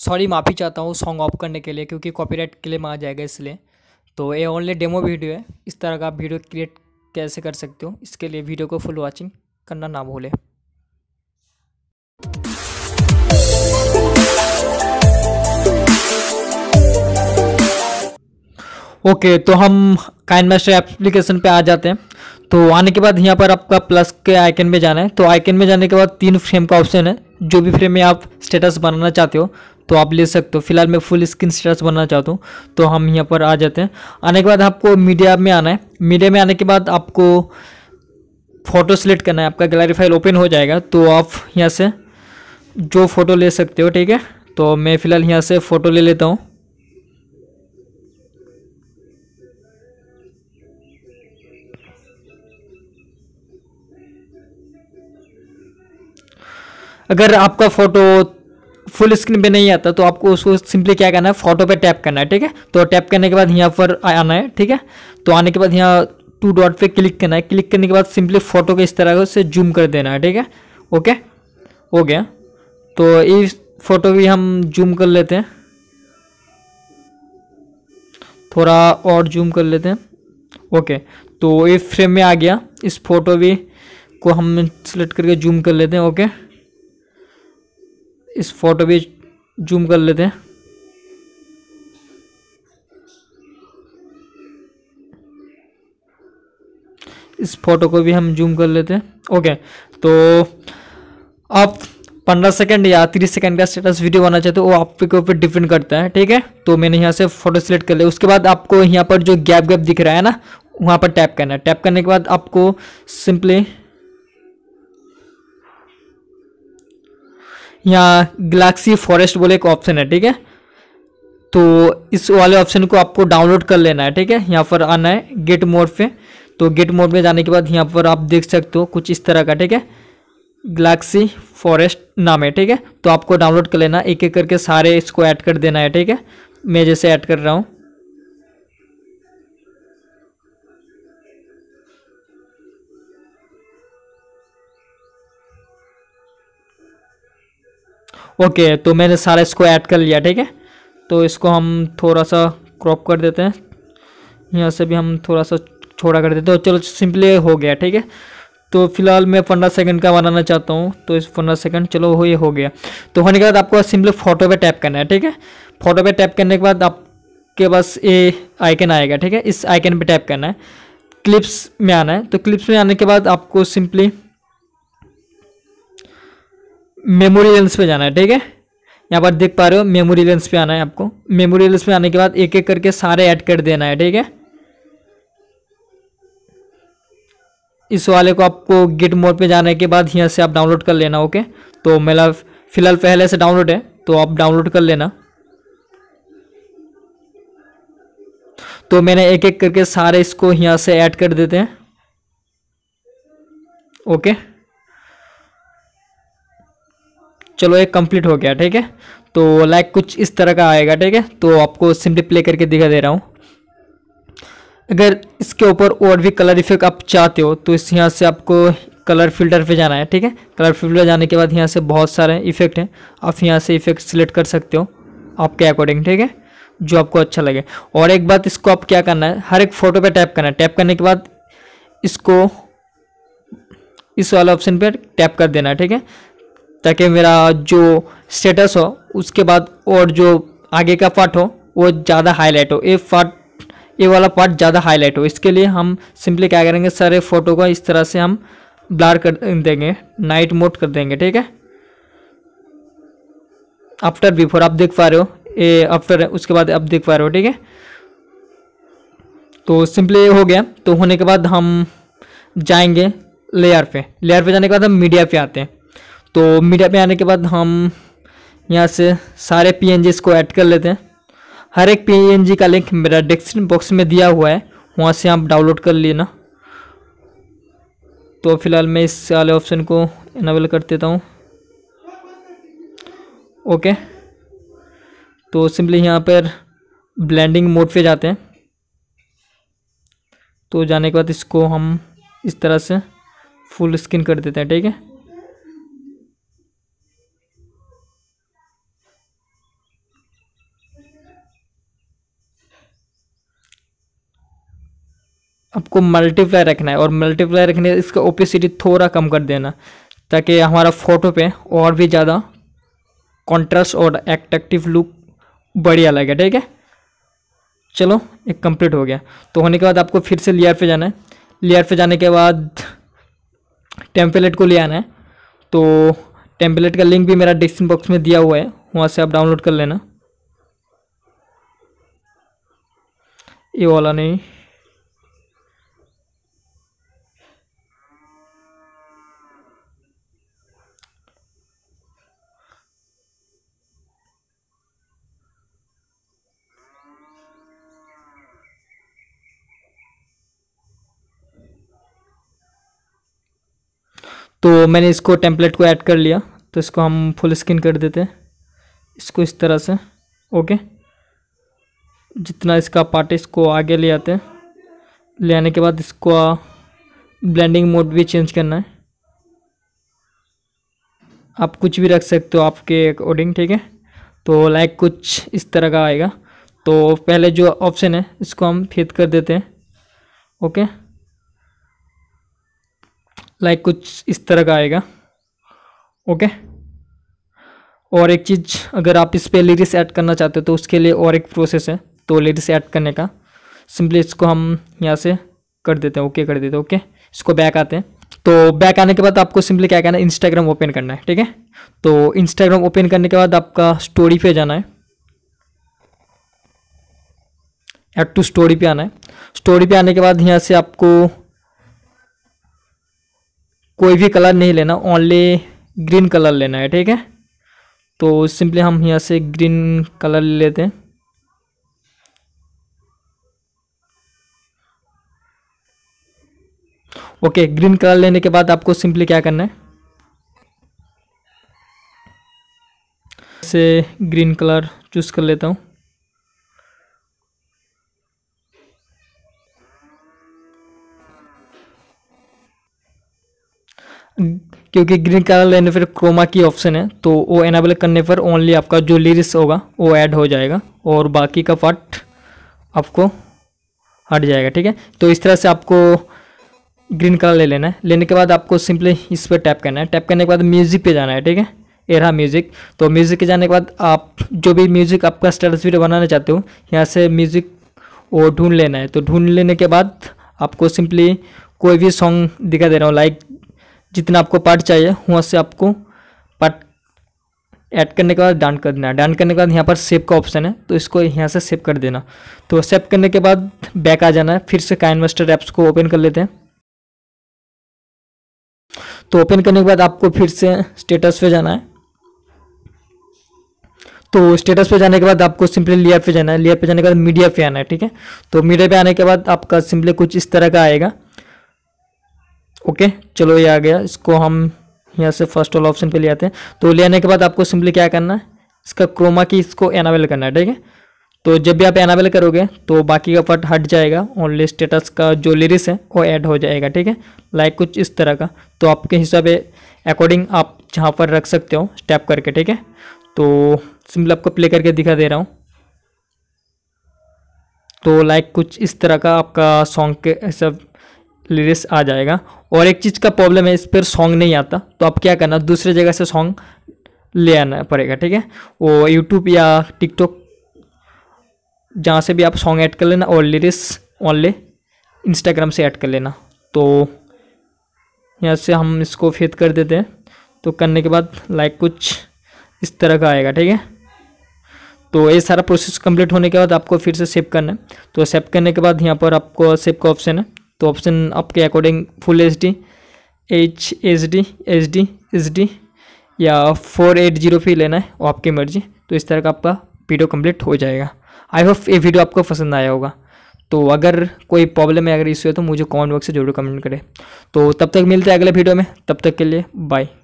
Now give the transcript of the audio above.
sorry माफ़ी चाहता हूँ सॉन्ग ऑफ करने के लिए क्योंकि कॉपीराइट क्लेम आ जाएगा इसलिए तो ये ओनली डेमो वीडियो है इस तरह का आप वीडियो क्रिएट कैसे कर सकते हो इसके लिए वीडियो को फुल वॉचिंग करना ना भूलें ओके okay, तो हम काइन मास्टर एप्लीकेशन पे आ जाते हैं तो आने के बाद यहाँ पर आपका प्लस के आइकन में जाना है तो आइकन में जाने के बाद तीन फ्रेम का ऑप्शन है जो भी फ्रेम में आप स्टेटस बनाना चाहते हो तो आप ले सकते हो फिलहाल मैं फुल स्क्रीन स्टेटस बनाना चाहता हूँ तो हम यहाँ पर आ जाते हैं आने के बाद आपको मीडिया में आना है मीडिया में आने के बाद आपको फ़ोटो सेलेक्ट करना है आपका गैलरी फाइल ओपन हो जाएगा तो आप यहाँ से जो फ़ोटो ले सकते हो ठीक है तो मैं फ़िलहाल यहाँ से फ़ोटो ले लेता हूँ अगर आपका फ़ोटो फुल स्क्रीन पे नहीं आता तो आपको उसको सिंपली क्या करना है फोटो पे टैप करना है ठीक है तो टैप करने के बाद यहाँ पर आना है ठीक है तो आने के बाद यहाँ टू डॉट पे क्लिक करना है क्लिक करने के बाद सिंपली फोटो को इस तरह से जूम कर देना है ठीक है ओके हो गया तो इस फोटो भी हम जूम कर लेते हैं थोड़ा और जूम कर लेते हैं ओके तो ये फ्रेम में आ गया इस फोटो भी को हम सेलेक्ट करके जूम कर लेते हैं ओके इस फोटो भी जूम कर लेते हैं इस फोटो को भी हम जूम कर लेते हैं ओके तो आप पंद्रह सेकंड या तीस सेकंड का स्टेटस वीडियो बनाना चाहते हो वो आपके ऊपर डिपेंड करता है ठीक है तो मैंने यहाँ से फोटो सेलेक्ट कर लिया उसके बाद आपको यहाँ पर जो गैप गैप दिख रहा है ना वहाँ पर टैप करना है टैप करने के बाद आपको सिंपली यहाँ गलेक्सी फॉरेस्ट बोले एक ऑप्शन है ठीक है तो इस वाले ऑप्शन को आपको डाउनलोड कर लेना है ठीक है यहाँ पर आना है गेट मोड पे तो गेट मोड में जाने के बाद यहाँ पर आप देख सकते हो कुछ इस तरह का ठीक है गलेक्सी फॉरेस्ट नाम है ठीक है तो आपको डाउनलोड कर लेना एक एक करके सारे इसको ऐड कर देना है ठीक है मैं जैसे ऐड कर रहा हूँ ओके तो मैंने सारा इसको ऐड कर लिया ठीक है तो इसको हम थोड़ा सा क्रॉप कर देते हैं यहाँ से भी हम थोड़ा सा छोड़ा कर देते हैं तो चलो सिंपली हो गया ठीक है तो फिलहाल मैं पंद्रह सेकंड का बनाना चाहता हूँ तो इस पंद्रह सेकंड चलो हो ये हो गया तो होने के बाद आपको सिंपली फोटो पे टैप करना है ठीक है फोटो पे टैप करने के बाद आपके पास ये आइकन आएगा ठीक है इस आइकन पे टैप करना है क्लिप्स में आना है तो क्लिप्स में आने के बाद आपको सिंपली मेमोरी लेंस पे जाना है ठीक है यहाँ पर देख पा रहे हो मेमोरी लेंस पे आना है आपको मेमोरी लेंस पे आने के बाद एक एक करके सारे ऐड कर देना है ठीक है इस वाले को आपको गिट मोड पे जाने के बाद यहाँ से आप डाउनलोड कर लेना ओके तो मेरा फिलहाल पहले से डाउनलोड है तो आप डाउनलोड कर लेना तो मैंने एक एक करके सारे इसको यहाँ से ऐड कर देते हैं ओके चलो ये कंप्लीट हो गया ठीक है तो लाइक कुछ इस तरह का आएगा ठीक है तो आपको सिंपली प्ले करके दिखा दे रहा हूँ अगर इसके ऊपर और भी कलर इफेक्ट आप चाहते हो तो इस यहाँ से आपको कलर फिल्टर पे जाना है ठीक है कलर फिल्टर जाने के बाद यहाँ से बहुत सारे इफेक्ट हैं आप यहाँ से इफेक्ट सिलेक्ट कर सकते हो आपके अकॉर्डिंग ठीक है जो आपको अच्छा लगे और एक बात इसको आप क्या करना है हर एक फ़ोटो पे टैप करना है टैप करने के बाद इसको इस वाले ऑप्शन पर टैप कर देना है ठीक है ताकि मेरा जो स्टेटस हो उसके बाद और जो आगे का पार्ट हो वो ज़्यादा हाईलाइट हो ये पार्ट ये वाला पार्ट ज़्यादा हाईलाइट हो इसके लिए हम सिंपली क्या करेंगे सारे फ़ोटो को इस तरह से हम ब्लार कर देंगे नाइट मोड कर देंगे ठीक है आफ्टर बिफोर आप देख पा रहे हो ये आफ्टर उसके बाद आप देख पा रहे हो ठीक है तो सिंपली ये हो गया तो होने के बाद हम जाएंगे लेयर पे लेयर पे जाने के बाद हम मीडिया पे आते हैं तो मीडिया पे आने के बाद हम यहाँ से सारे पी को ऐड कर लेते हैं हर एक पी का लिंक मेरा डिस्क्रिप्शन बॉक्स में दिया हुआ है वहाँ से आप डाउनलोड कर लेना तो फिलहाल मैं इस वाले ऑप्शन को इनेबल कर देता हूँ ओके तो सिंपली यहाँ पर ब्लेंडिंग मोड पे जाते हैं तो जाने के बाद इसको हम इस तरह से फुल स्क्रीन कर देते हैं ठीक है आपको मल्टीप्लाई रखना है और मल्टीप्लाई रखने इसका ओपेसिटी थोड़ा कम कर देना ताकि हमारा फोटो पे और भी ज़्यादा कॉन्ट्रास्ट और एक्टेक्टिव लुक बढ़िया लगे ठीक है चलो एक कंप्लीट हो गया तो होने के बाद आपको फिर से लेयर पे जाना है लेयर पे जाने के बाद टेम्पलेट को ले आना है तो टेम्पलेट का लिंक भी मेरा डिस्क्रिप्शन बॉक्स में दिया हुआ है वहाँ से आप डाउनलोड कर लेना ये वाला नहीं तो मैंने इसको टेम्पलेट को ऐड कर लिया तो इसको हम फुल स्क्रीन कर देते हैं इसको इस तरह से ओके जितना इसका पार्ट है इसको आगे ले आते हैं ले आने के बाद इसको ब्लेंडिंग मोड भी चेंज करना है आप कुछ भी रख सकते हो आपके अकॉर्डिंग ठीक है तो लाइक कुछ इस तरह का आएगा तो पहले जो ऑप्शन है इसको हम फेद कर देते हैं ओके लाइक कुछ इस तरह का आएगा ओके और एक चीज़ अगर आप इस पर लिरिक्स ऐड करना चाहते हो तो उसके लिए और एक प्रोसेस है तो लिरिक्स ऐड करने का सिंपली इसको हम यहाँ से कर देते हैं ओके कर देते हैं ओके इसको बैक आते हैं तो बैक आने के बाद आपको सिंपली क्या करना है इंस्टाग्राम ओपन करना है ठीक है तो इंस्टाग्राम ओपन करने के बाद आपका स्टोरी पे जाना है एड टू स्टोरी पे आना है स्टोरी पे आने के बाद यहाँ से आपको कोई भी कलर नहीं लेना ओनली ग्रीन कलर लेना है ठीक है तो सिंपली हम यहाँ से ग्रीन कलर ले लेते हैं ओके ग्रीन कलर लेने के बाद आपको सिंपली क्या करना है से ग्रीन कलर चूज़ कर लेता हूँ क्योंकि ग्रीन कलर लेने पर क्रोमा की ऑप्शन है तो वो एनाबल करने पर ओनली आपका जो लिरिक्स होगा वो ऐड हो जाएगा और बाकी का पार्ट आपको हट जाएगा ठीक है तो इस तरह से आपको ग्रीन कलर ले लेना है लेने के बाद आपको सिंपली इस पर टैप करना है टैप करने के बाद म्यूज़िक पे जाना है ठीक है ये रहा म्यूज़िक तो म्यूज़िक के जाने के बाद आप जो भी म्यूज़िक आपका स्टेटस वीडियो बनाना चाहते हो यहाँ से म्यूज़िक वो ढूंढ लेना है तो ढूंढ लेने के बाद आपको सिंपली कोई भी सॉन्ग दिखा दे रहा हूँ लाइक जितना आपको पार्ट चाहिए वहाँ से आपको पार्ट ऐड करने के बाद डन कर देना डन करने के बाद यहाँ पर सेव का ऑप्शन है तो इसको यहाँ से सेव कर देना तो सेव करने के बाद बैक आ जाना है फिर से का इन्वेस्टर ऐप्स को ओपन कर लेते हैं तो ओपन करने के बाद आपको फिर से स्टेटस पे जाना है तो स्टेटस पे जाने के बाद आपको सिंपली लेयर पे जाना है लेयर पे जाने के बाद मीडिया पे आना है ठीक है तो मीडिया पे आने के बाद आपका सिंपली कुछ इस तरह का आएगा ओके चलो ये आ गया इसको हम यहाँ से फर्स्ट वाला ऑप्शन पे ले आते हैं तो ले आने के बाद आपको सिंपली क्या करना है इसका क्रोमा की इसको एनावेल करना है ठीक है तो जब भी आप एनावेल करोगे तो बाकी का पार्ट हट जाएगा ओनली स्टेटस का जो लिरिक्स है वो ऐड हो जाएगा ठीक है लाइक कुछ इस तरह का तो आपके हिसाब अकॉर्डिंग आप जहाँ पर रख सकते हो स्टेप करके ठीक है तो सिंपल आपको प्ले करके दिखा दे रहा हूँ तो लाइक कुछ इस तरह का आपका सॉन्ग के सब लिरिक्स आ जाएगा और एक चीज़ का प्रॉब्लम है इस पर सॉन्ग नहीं आता तो आप क्या करना दूसरे जगह से सॉन्ग ले आना पड़ेगा ठीक है वो यूट्यूब या टिकटॉक जहाँ से भी आप सॉन्ग ऐड कर लेना और लिरिक्स ऑनली इंस्टाग्राम से ऐड कर लेना तो यहाँ से हम इसको फेद कर देते हैं तो करने के बाद लाइक कुछ इस तरह का आएगा ठीक है तो ये सारा प्रोसेस कंप्लीट होने के बाद आपको फिर से सेव करना है तो सेव करने के बाद यहाँ पर आपको सेव का ऑप्शन है तो ऑप्शन आपके according full H D H H D H D H D या फोर एट जीरो भी लेना है वो आपकी मर्जी तो इस तरह का आपका वीडियो कंप्लीट हो जाएगा आई होप ये वीडियो आपको पसंद आया होगा तो अगर कोई प्रॉब्लम है अगर इश्यू है तो मुझे कमेंट बॉक्स से जरूर कमेंट करें तो तब तक मिलते हैं अगले वीडियो में तब तक के लिए बाय